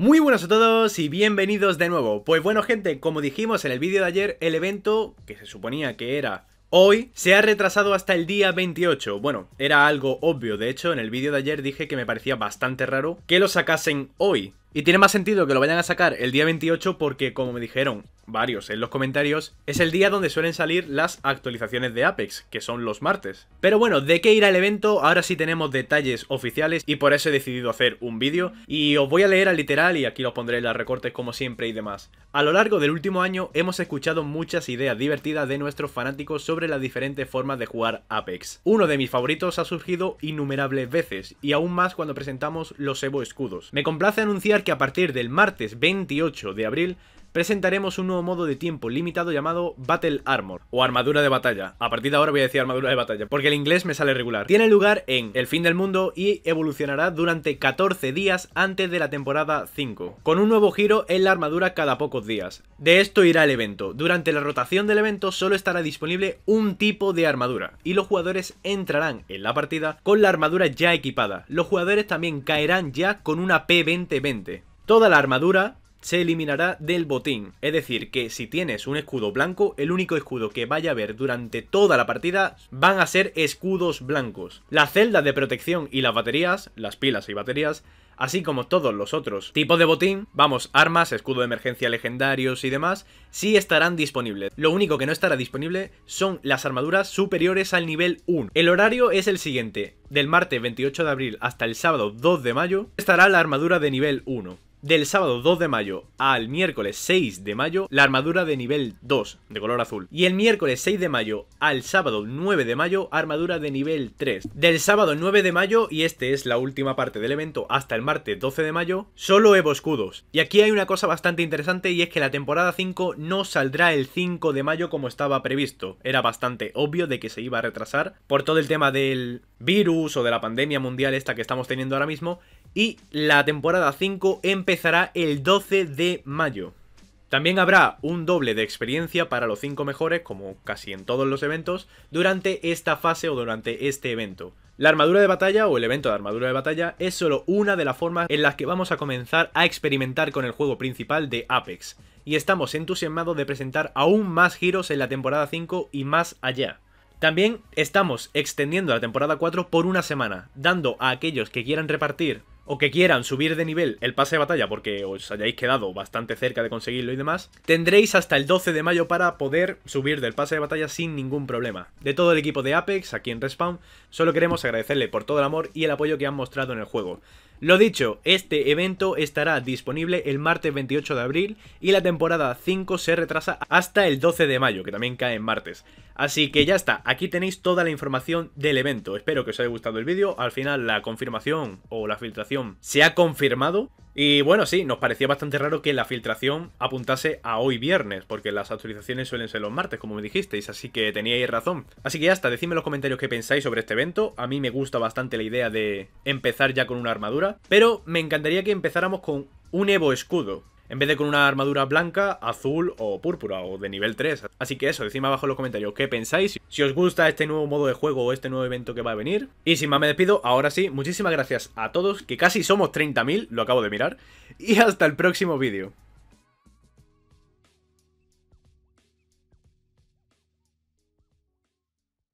Muy buenas a todos y bienvenidos de nuevo. Pues bueno gente, como dijimos en el vídeo de ayer, el evento, que se suponía que era hoy, se ha retrasado hasta el día 28. Bueno, era algo obvio, de hecho en el vídeo de ayer dije que me parecía bastante raro que lo sacasen hoy. Y tiene más sentido que lo vayan a sacar el día 28 porque como me dijeron, varios en los comentarios, es el día donde suelen salir las actualizaciones de Apex, que son los martes. Pero bueno, ¿de qué irá el evento? Ahora sí tenemos detalles oficiales y por eso he decidido hacer un vídeo y os voy a leer al literal y aquí os pondré las recortes como siempre y demás. A lo largo del último año hemos escuchado muchas ideas divertidas de nuestros fanáticos sobre las diferentes formas de jugar Apex. Uno de mis favoritos ha surgido innumerables veces y aún más cuando presentamos los Evo Escudos. Me complace anunciar que a partir del martes 28 de abril presentaremos un nuevo modo de tiempo limitado llamado Battle Armor, o armadura de batalla. A partir de ahora voy a decir armadura de batalla, porque el inglés me sale regular. Tiene lugar en el fin del mundo y evolucionará durante 14 días antes de la temporada 5, con un nuevo giro en la armadura cada pocos días. De esto irá el evento. Durante la rotación del evento solo estará disponible un tipo de armadura, y los jugadores entrarán en la partida con la armadura ya equipada. Los jugadores también caerán ya con una P2020. Toda la armadura se eliminará del botín. Es decir, que si tienes un escudo blanco, el único escudo que vaya a haber durante toda la partida van a ser escudos blancos. Las celdas de protección y las baterías, las pilas y baterías, así como todos los otros tipos de botín, vamos, armas, escudo de emergencia legendarios y demás, sí estarán disponibles. Lo único que no estará disponible son las armaduras superiores al nivel 1. El horario es el siguiente, del martes 28 de abril hasta el sábado 2 de mayo estará la armadura de nivel 1. Del sábado 2 de mayo al miércoles 6 de mayo, la armadura de nivel 2, de color azul. Y el miércoles 6 de mayo al sábado 9 de mayo, armadura de nivel 3. Del sábado 9 de mayo, y este es la última parte del evento hasta el martes 12 de mayo, solo Evo Escudos. Y aquí hay una cosa bastante interesante y es que la temporada 5 no saldrá el 5 de mayo como estaba previsto. Era bastante obvio de que se iba a retrasar por todo el tema del virus o de la pandemia mundial esta que estamos teniendo ahora mismo y la temporada 5 empezará el 12 de mayo. También habrá un doble de experiencia para los 5 mejores, como casi en todos los eventos, durante esta fase o durante este evento. La armadura de batalla o el evento de armadura de batalla es solo una de las formas en las que vamos a comenzar a experimentar con el juego principal de Apex, y estamos entusiasmados de presentar aún más giros en la temporada 5 y más allá. También estamos extendiendo la temporada 4 por una semana, dando a aquellos que quieran repartir o que quieran subir de nivel el pase de batalla porque os hayáis quedado bastante cerca de conseguirlo y demás, tendréis hasta el 12 de mayo para poder subir del pase de batalla sin ningún problema. De todo el equipo de Apex, aquí en Respawn, solo queremos agradecerle por todo el amor y el apoyo que han mostrado en el juego. Lo dicho, este evento estará disponible el martes 28 de abril y la temporada 5 se retrasa hasta el 12 de mayo, que también cae en martes. Así que ya está, aquí tenéis toda la información del evento. Espero que os haya gustado el vídeo. Al final la confirmación o la filtración se ha confirmado. Y bueno, sí, nos parecía bastante raro que la filtración apuntase a hoy viernes, porque las actualizaciones suelen ser los martes, como me dijisteis, así que teníais razón. Así que ya está, decidme en los comentarios qué pensáis sobre este evento. A mí me gusta bastante la idea de empezar ya con una armadura, pero me encantaría que empezáramos con un Evo escudo en vez de con una armadura blanca, azul o púrpura o de nivel 3. Así que eso, decidme abajo en los comentarios qué pensáis, si os gusta este nuevo modo de juego o este nuevo evento que va a venir. Y sin más me despido, ahora sí, muchísimas gracias a todos, que casi somos 30.000, lo acabo de mirar, y hasta el próximo vídeo.